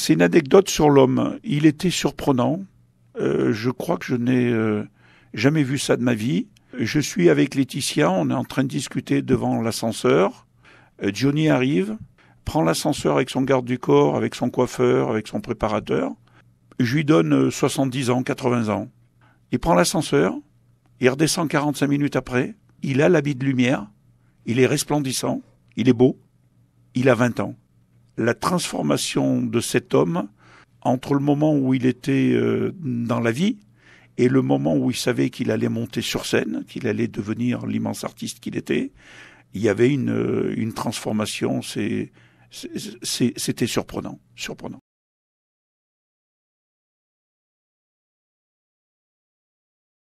C'est une anecdote sur l'homme. Il était surprenant. Euh, je crois que je n'ai euh, jamais vu ça de ma vie. Je suis avec Laetitia, on est en train de discuter devant l'ascenseur. Euh, Johnny arrive, prend l'ascenseur avec son garde du corps, avec son coiffeur, avec son préparateur. Je lui donne 70 ans, 80 ans. Il prend l'ascenseur, il redescend 45 minutes après, il a l'habit de lumière, il est resplendissant, il est beau, il a 20 ans la transformation de cet homme entre le moment où il était euh, dans la vie et le moment où il savait qu'il allait monter sur scène, qu'il allait devenir l'immense artiste qu'il était. Il y avait une, euh, transformation, c'était surprenant, surprenant.